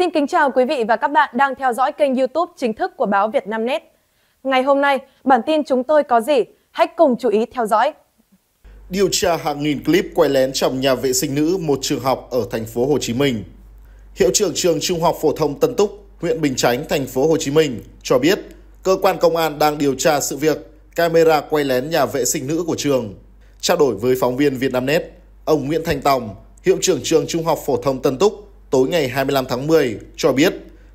Xin kính chào quý vị và các bạn đang theo dõi kênh YouTube chính thức của báo Việt Nam Net. Ngày hôm nay, bản tin chúng tôi có gì? Hãy cùng chú ý theo dõi. Điều tra hàng nghìn clip quay lén trong nhà vệ sinh nữ một trường học ở thành phố Hồ Chí Minh. Hiệu trưởng trường Trung học phổ thông Tân Túc, huyện Bình Chánh, thành phố Hồ Chí Minh cho biết, cơ quan công an đang điều tra sự việc camera quay lén nhà vệ sinh nữ của trường. Trao đổi với phóng viên Việt Nam Net, ông Nguyễn Thành Tòng, hiệu trưởng trường Trung học phổ thông Tân Túc tối ngày 25 tháng 10 cho biết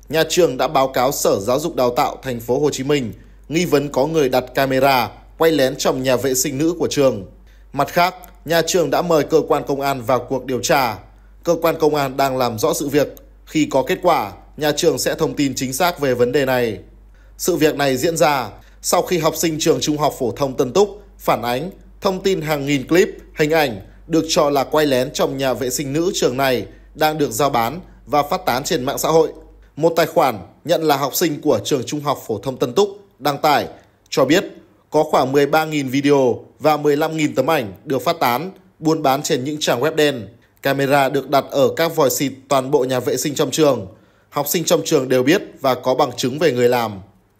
nhà trường đã báo cáo Sở Giáo dục Đào tạo thành phố Hồ Chí Minh nghi vấn có người đặt camera quay lén trong nhà vệ sinh nữ của trường. Mặt khác, nhà trường đã mời cơ quan công an vào cuộc điều tra. Cơ quan công an đang làm rõ sự việc. Khi có kết quả, nhà trường sẽ thông tin chính xác về vấn đề này. Sự việc này diễn ra sau khi học sinh trường Trung học phổ thông Tân Túc phản ánh thông tin hàng nghìn clip, hình ảnh được cho là quay lén trong nhà vệ sinh nữ trường này đang được giao bán và phát tán trên mạng xã hội. Một tài khoản nhận là học sinh của trường Trung học phổ thông Tân Túc đăng tải cho biết có khoảng 13.000 video và 15.000 tấm ảnh được phát tán, buôn bán trên những trang web đen. Camera được đặt ở các vòi xịt toàn bộ nhà vệ sinh trong trường. Học sinh trong trường đều biết và có bằng chứng về người làm.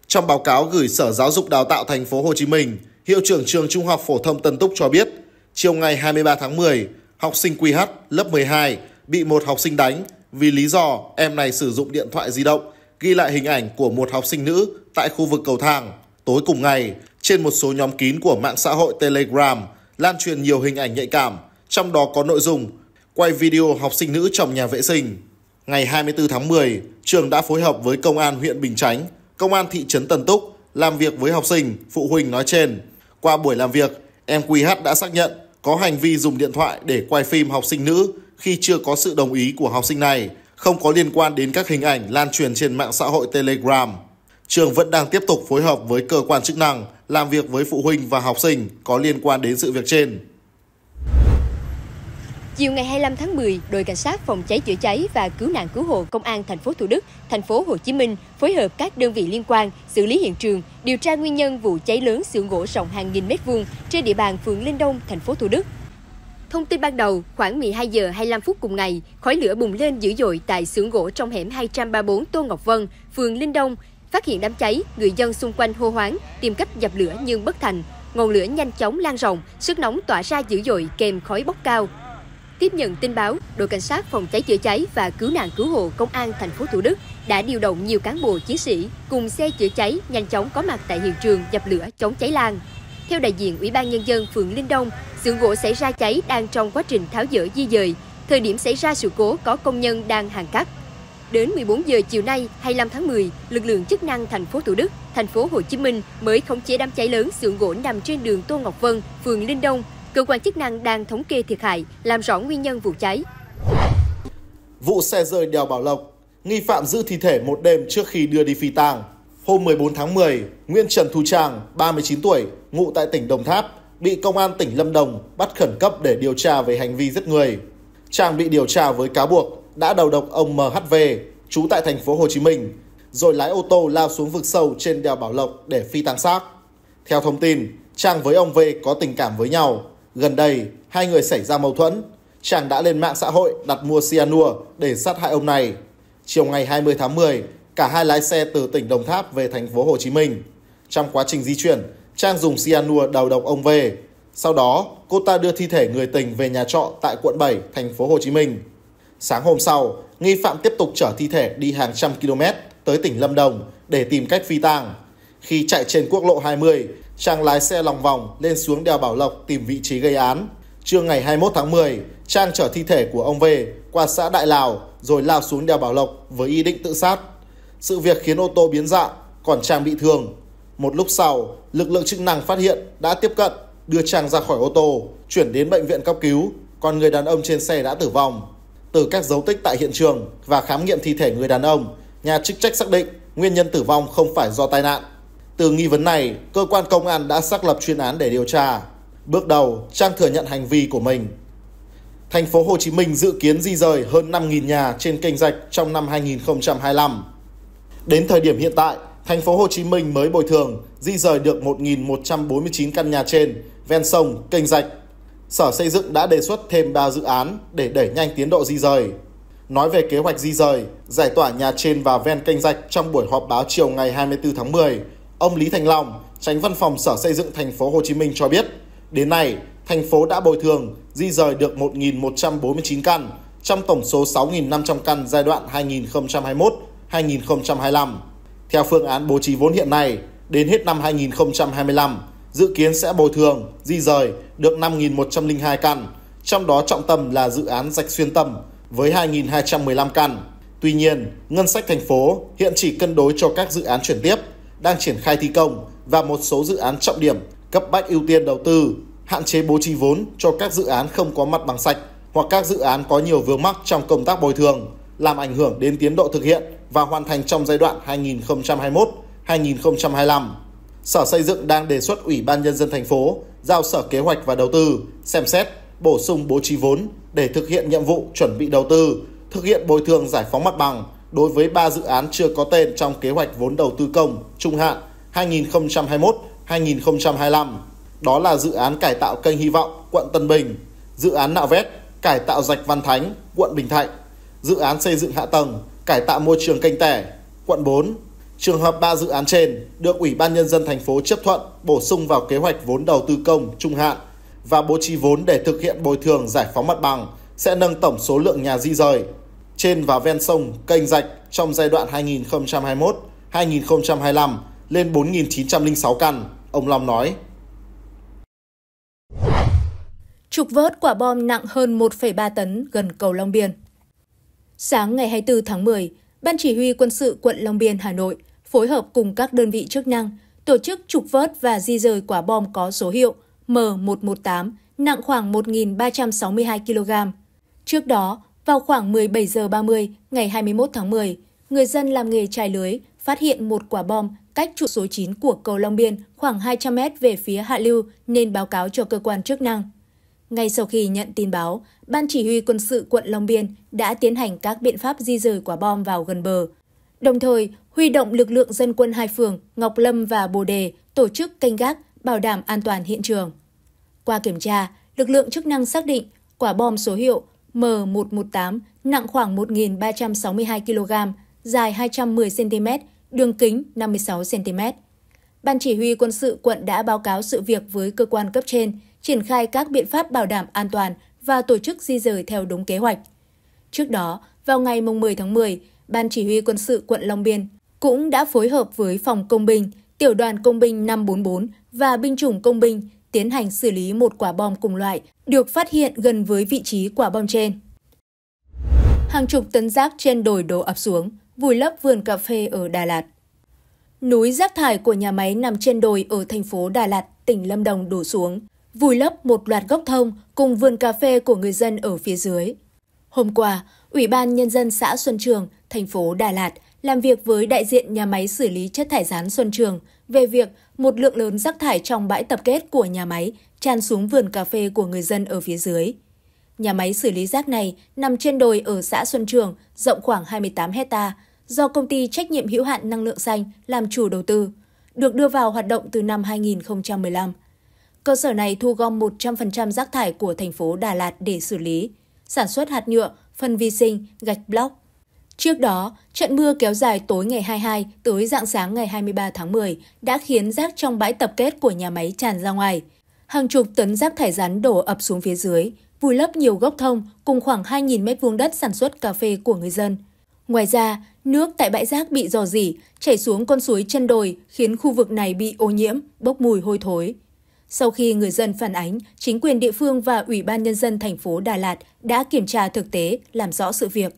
Trong báo cáo gửi Sở Giáo dục Đào tạo Thành phố Hồ Chí Minh, Hiệu trưởng trường Trung học phổ thông Tân Túc cho biết, chiều ngày 23 tháng 10, học sinh QH lớp 12 bị một học sinh đánh vì lý do em này sử dụng điện thoại di động ghi lại hình ảnh của một học sinh nữ tại khu vực cầu thang. Tối cùng ngày, trên một số nhóm kín của mạng xã hội Telegram lan truyền nhiều hình ảnh nhạy cảm, trong đó có nội dung quay video học sinh nữ trong nhà vệ sinh. Ngày 24 tháng 10, trường đã phối hợp với công an huyện Bình Chánh, công an thị trấn Tân Túc làm việc với học sinh, phụ huynh nói trên. Qua buổi làm việc, em QH đã xác nhận có hành vi dùng điện thoại để quay phim học sinh nữ khi chưa có sự đồng ý của học sinh này, không có liên quan đến các hình ảnh lan truyền trên mạng xã hội Telegram. Trường vẫn đang tiếp tục phối hợp với cơ quan chức năng làm việc với phụ huynh và học sinh có liên quan đến sự việc trên. Chiều ngày 25 tháng 10, đội cảnh sát phòng cháy chữa cháy và cứu nạn cứu hộ công an thành phố Thủ Đức, thành phố Hồ Chí Minh phối hợp các đơn vị liên quan xử lý hiện trường, điều tra nguyên nhân vụ cháy lớn xưởng gỗ rộng hàng nghìn mét vuông trên địa bàn phường Linh Đông, thành phố Thủ Đức. Thông tin ban đầu, khoảng 12 giờ 25 phút cùng ngày, khói lửa bùng lên dữ dội tại xưởng gỗ trong hẻm 234 Tô Ngọc Vân, phường Linh Đông. Phát hiện đám cháy, người dân xung quanh hô hoáng, tìm cách dập lửa nhưng bất thành. Ngọn lửa nhanh chóng lan rộng, sức nóng tỏa ra dữ dội kèm khói bốc cao. Tiếp nhận tin báo, đội cảnh sát phòng cháy chữa cháy và cứu nạn cứu hộ công an thành phố Thủ Đức đã điều động nhiều cán bộ chiến sĩ cùng xe chữa cháy nhanh chóng có mặt tại hiện trường dập lửa chống cháy lan. Theo đại diện Ủy ban nhân dân phường Linh Đông, xưởng gỗ xảy ra cháy đang trong quá trình tháo dỡ di dời. Thời điểm xảy ra sự cố có công nhân đang hàn cắt. Đến 14 giờ chiều nay, 25 tháng 10, lực lượng chức năng thành phố Thủ Đức, thành phố Hồ Chí Minh mới khống chế đám cháy lớn xưởng gỗ nằm trên đường Tô Ngọc Vân, phường Linh Đông. Cơ quan chức năng đang thống kê thiệt hại, làm rõ nguyên nhân vụ cháy. Vụ xe rơi đèo Bảo Lộc, nghi phạm giữ thi thể một đêm trước khi đưa đi phi tang. Hôm 14 tháng 10, Nguyễn Trần Thu Tràng, 39 tuổi, ngụ tại tỉnh Đồng Tháp, bị công an tỉnh Lâm Đồng bắt khẩn cấp để điều tra về hành vi giết người. Trang bị điều tra với cáo buộc đã đầu độc ông MHV, trú tại thành phố Hồ Chí Minh, rồi lái ô tô lao xuống vực sâu trên đèo Bảo Lộc để phi tang xác. Theo thông tin, Trang với ông V có tình cảm với nhau. Gần đây, hai người xảy ra mâu thuẫn. Trang đã lên mạng xã hội đặt mua cyanua để sát hại ông này. Chiều ngày 20 tháng 10, cả hai lái xe từ tỉnh Đồng Tháp về thành phố Hồ Chí Minh. Trong quá trình di chuyển, Trang dùng cyanua đầu độc ông V. Sau đó, cô ta đưa thi thể người tình về nhà trọ tại quận 7, thành phố Hồ Chí Minh. Sáng hôm sau, nghi phạm tiếp tục chở thi thể đi hàng trăm km tới tỉnh Lâm Đồng để tìm cách phi tang. Khi chạy trên quốc lộ 20, Trang lái xe lòng vòng lên xuống đèo Bảo Lộc tìm vị trí gây án. Trưa ngày 21 tháng 10, Trang chở thi thể của ông V qua xã Đại Lào rồi lao xuống đèo Bảo Lộc với ý định tự sát. Sự việc khiến ô tô biến dạng, còn Trang bị thương. Một lúc sau, lực lượng chức năng phát hiện đã tiếp cận, đưa chàng ra khỏi ô tô, chuyển đến bệnh viện cấp cứu, còn người đàn ông trên xe đã tử vong. Từ các dấu tích tại hiện trường và khám nghiệm thi thể người đàn ông, nhà chức trách xác định nguyên nhân tử vong không phải do tai nạn. Từ nghi vấn này, cơ quan công an đã xác lập chuyên án để điều tra. Bước đầu, Trang thừa nhận hành vi của mình. Thành phố Hồ Chí Minh dự kiến di rời hơn 5.000 nhà trên kênh rạch trong năm 2025. Đến thời điểm hiện tại, Thành phố Hồ Chí Minh mới bồi thường, di rời được 1.149 căn nhà trên, ven sông, kênh rạch. Sở Xây dựng đã đề xuất thêm 3 dự án để đẩy nhanh tiến độ di rời. Nói về kế hoạch di rời, giải tỏa nhà trên và ven kênh rạch trong buổi họp báo chiều ngày 24 tháng 10, ông Lý Thành Long, tránh văn phòng Sở Xây dựng thành phố Hồ Chí Minh cho biết, đến nay thành phố đã bồi thường di rời được 1.149 căn trong tổng số 6.500 căn giai đoạn 2021-2025. Theo phương án bố trí vốn hiện nay, đến hết năm 2025, dự kiến sẽ bồi thường, di rời được 5.102 căn, trong đó trọng tâm là dự án Rạch Xuyên Tâm với 2.215 căn. Tuy nhiên, ngân sách thành phố hiện chỉ cân đối cho các dự án chuyển tiếp, đang triển khai thi công và một số dự án trọng điểm cấp bách ưu tiên đầu tư, hạn chế bố trí vốn cho các dự án không có mặt bằng sạch hoặc các dự án có nhiều vướng mắc trong công tác bồi thường, làm ảnh hưởng đến tiến độ thực hiện và hoàn thành trong giai đoạn 2021-2025. Sở Xây dựng đang đề xuất Ủy ban Nhân dân thành phố giao Sở Kế hoạch và Đầu tư xem xét bổ sung bố trí vốn để thực hiện nhiệm vụ chuẩn bị đầu tư, thực hiện bồi thường giải phóng mặt bằng đối với 3 dự án chưa có tên trong kế hoạch vốn đầu tư công trung hạn 2021-2025. Đó là dự án cải tạo kênh Hy vọng, quận Tân Bình, dự án nạo vét, cải tạo rạch Văn Thánh, quận Bình Thạnh dự án xây dựng hạ tầng, cải tạo môi trường kênh tẻ, quận 4. Trường hợp 3 dự án trên được Ủy ban Nhân dân thành phố chấp thuận bổ sung vào kế hoạch vốn đầu tư công trung hạn và bố trí vốn để thực hiện bồi thường giải phóng mặt bằng sẽ nâng tổng số lượng nhà di rời trên và ven sông, kênh rạch trong giai đoạn 2021-2025 lên 4.906 căn, ông Long nói. Trục vớt quả bom nặng hơn 1,3 tấn gần cầu Long Biên. Sáng ngày 24 tháng 10, Ban Chỉ huy Quân sự quận Long Biên, Hà Nội phối hợp cùng các đơn vị chức năng tổ chức trục vớt và di rời quả bom có số hiệu M118 nặng khoảng 1.362 kg. Trước đó, vào khoảng 17 giờ 30 ngày 21 tháng 10, người dân làm nghề trải lưới phát hiện một quả bom cách trụ số 9 của cầu Long Biên khoảng 200 m về phía hạ lưu nên báo cáo cho cơ quan chức năng. Ngay sau khi nhận tin báo, Ban Chỉ huy Quân sự quận Long Biên đã tiến hành các biện pháp di rời quả bom vào gần bờ. Đồng thời, huy động lực lượng dân quân hai phường Ngọc Lâm và Bồ Đề tổ chức canh gác, bảo đảm an toàn hiện trường. Qua kiểm tra, lực lượng chức năng xác định quả bom số hiệu M118 nặng khoảng 1.362 kg, dài 210 cm, đường kính 56 cm. Ban chỉ huy quân sự quận đã báo cáo sự việc với cơ quan cấp trên triển khai các biện pháp bảo đảm an toàn và tổ chức di rời theo đúng kế hoạch. Trước đó, vào ngày 10 tháng 10, Ban Chỉ huy Quân sự quận Long Biên cũng đã phối hợp với Phòng Công binh, Tiểu đoàn Công binh 544 và Binh chủng Công binh tiến hành xử lý một quả bom cùng loại được phát hiện gần với vị trí quả bom trên. Hàng chục tấn rác trên đồi đổ ập xuống, vùi lấp vườn cà phê ở Đà Lạt. Núi rác thải của nhà máy nằm trên đồi ở thành phố Đà Lạt, tỉnh Lâm Đồng đổ xuống, vùi lấp một loạt gốc thông cùng vườn cà phê của người dân ở phía dưới. Hôm qua, Ủy ban Nhân dân xã Xuân Trường, thành phố Đà Lạt làm việc với đại diện nhà máy xử lý chất thải rán Xuân Trường về việc một lượng lớn rác thải trong bãi tập kết của nhà máy tràn xuống vườn cà phê của người dân ở phía dưới. Nhà máy xử lý rác này nằm trên đồi ở xã Xuân Trường, rộng khoảng 28 hecta, do công ty trách nhiệm hữu hạn năng lượng xanh làm chủ đầu tư, được đưa vào hoạt động từ năm 2015. Cơ sở này thu gom 100% rác thải của thành phố Đà Lạt để xử lý, sản xuất hạt nhựa, phân vi sinh, gạch block. Trước đó, trận mưa kéo dài tối ngày 22 tới dạng sáng ngày 23 tháng 10 đã khiến rác trong bãi tập kết của nhà máy tràn ra ngoài. Hàng chục tấn rác thải rắn đổ ập xuống phía dưới, vùi lấp nhiều gốc thông cùng khoảng 2.000 m2 đất sản xuất cà phê của người dân. Ngoài ra, nước tại bãi rác bị dò dỉ, chảy xuống con suối chân đồi khiến khu vực này bị ô nhiễm, bốc mùi hôi thối. Sau khi người dân phản ánh, chính quyền địa phương và Ủy ban Nhân dân thành phố Đà Lạt đã kiểm tra thực tế, làm rõ sự việc.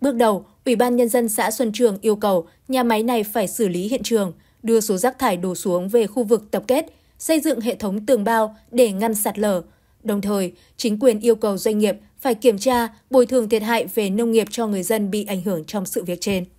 Bước đầu, Ủy ban Nhân dân xã Xuân Trường yêu cầu nhà máy này phải xử lý hiện trường, đưa số rác thải đổ xuống về khu vực tập kết, xây dựng hệ thống tường bao để ngăn sạt lở. Đồng thời, chính quyền yêu cầu doanh nghiệp phải kiểm tra bồi thường thiệt hại về nông nghiệp cho người dân bị ảnh hưởng trong sự việc trên.